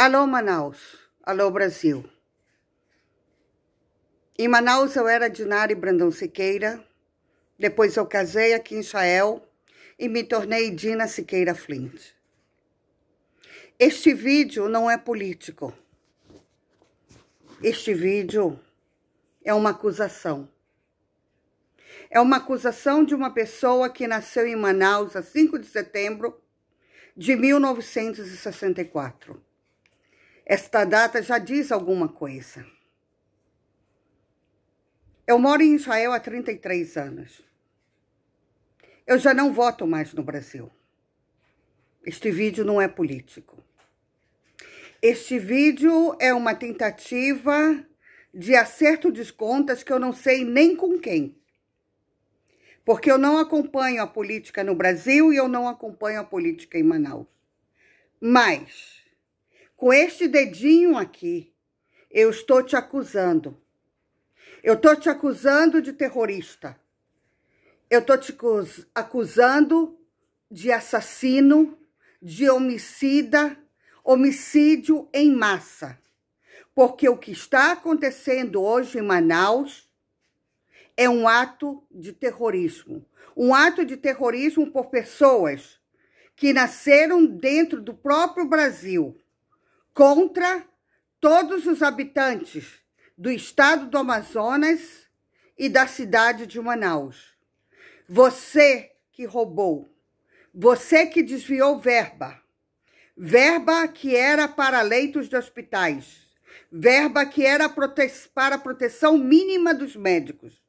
Alô, Manaus. Alô, Brasil. Em Manaus eu era Dinari Brandão Siqueira. Depois eu casei aqui em Israel e me tornei Dina Siqueira Flint. Este vídeo não é político. Este vídeo é uma acusação. É uma acusação de uma pessoa que nasceu em Manaus a 5 de setembro de 1964. Esta data já diz alguma coisa. Eu moro em Israel há 33 anos. Eu já não voto mais no Brasil. Este vídeo não é político. Este vídeo é uma tentativa de acerto de contas que eu não sei nem com quem. Porque eu não acompanho a política no Brasil e eu não acompanho a política em Manaus. Mas com este dedinho aqui, eu estou te acusando. Eu estou te acusando de terrorista. Eu estou te acusando de assassino, de homicida, homicídio em massa. Porque o que está acontecendo hoje em Manaus é um ato de terrorismo. Um ato de terrorismo por pessoas que nasceram dentro do próprio Brasil contra todos os habitantes do estado do Amazonas e da cidade de Manaus. Você que roubou, você que desviou verba, verba que era para leitos de hospitais, verba que era para a proteção mínima dos médicos,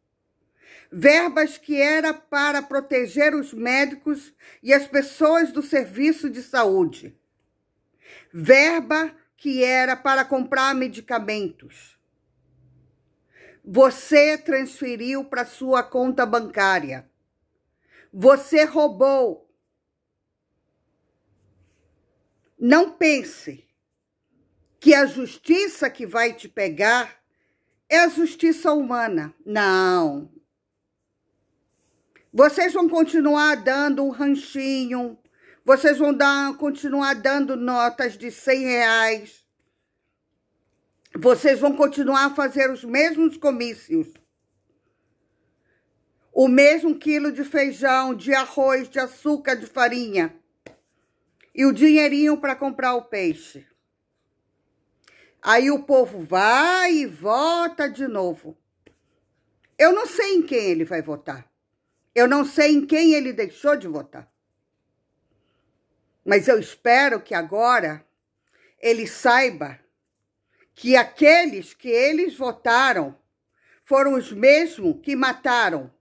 verbas que era para proteger os médicos e as pessoas do serviço de saúde verba que era para comprar medicamentos. Você transferiu para sua conta bancária. Você roubou. Não pense que a justiça que vai te pegar é a justiça humana. Não. Vocês vão continuar dando um ranchinho, vocês vão dar, continuar dando notas de 100 reais. Vocês vão continuar a fazer os mesmos comícios. O mesmo quilo de feijão, de arroz, de açúcar, de farinha. E o dinheirinho para comprar o peixe. Aí o povo vai e vota de novo. Eu não sei em quem ele vai votar. Eu não sei em quem ele deixou de votar. Mas eu espero que agora ele saiba que aqueles que eles votaram foram os mesmos que mataram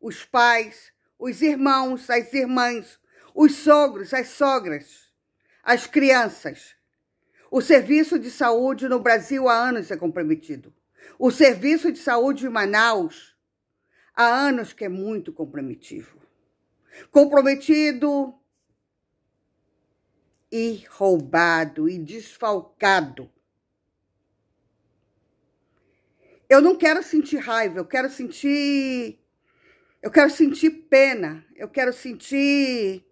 os pais, os irmãos, as irmãs, os sogros, as sogras, as crianças. O serviço de saúde no Brasil há anos é comprometido. O serviço de saúde em Manaus há anos que é muito comprometido. Comprometido e roubado e desfalcado. Eu não quero sentir raiva, eu quero sentir eu quero sentir pena, eu quero sentir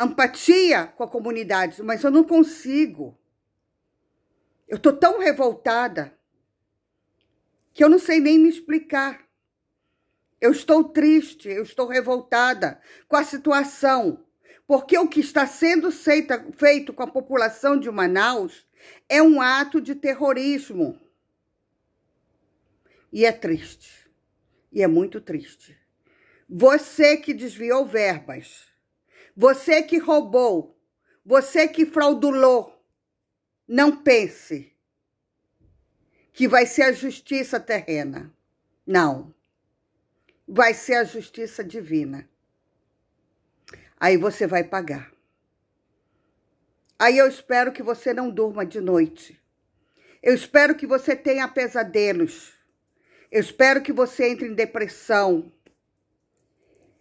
empatia com a comunidade, mas eu não consigo. Eu tô tão revoltada que eu não sei nem me explicar. Eu estou triste, eu estou revoltada com a situação porque o que está sendo feito com a população de Manaus é um ato de terrorismo. E é triste. E é muito triste. Você que desviou verbas, você que roubou, você que fraudulou, não pense que vai ser a justiça terrena. Não. Vai ser a justiça divina. Aí você vai pagar. Aí eu espero que você não durma de noite. Eu espero que você tenha pesadelos. Eu espero que você entre em depressão.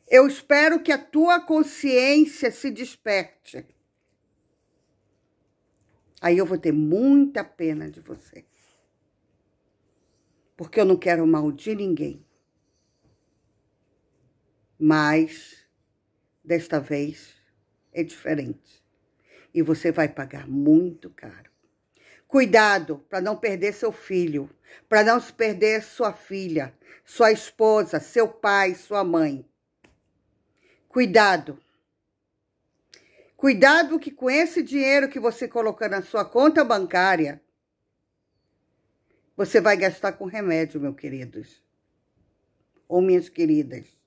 Eu espero que a tua consciência se desperte. Aí eu vou ter muita pena de você. Porque eu não quero mal de ninguém. Mas Desta vez é diferente. E você vai pagar muito caro. Cuidado para não perder seu filho, para não se perder sua filha, sua esposa, seu pai, sua mãe. Cuidado. Cuidado que com esse dinheiro que você colocar na sua conta bancária, você vai gastar com remédio, meu queridos ou minhas queridas.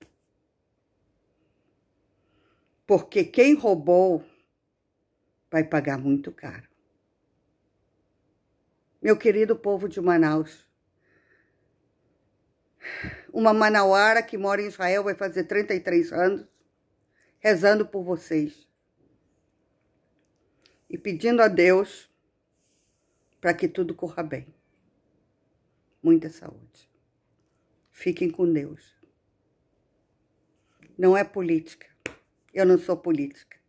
Porque quem roubou vai pagar muito caro. Meu querido povo de Manaus, uma manauara que mora em Israel vai fazer 33 anos, rezando por vocês e pedindo a Deus para que tudo corra bem. Muita saúde. Fiquem com Deus. Não é política. Eu não sou política.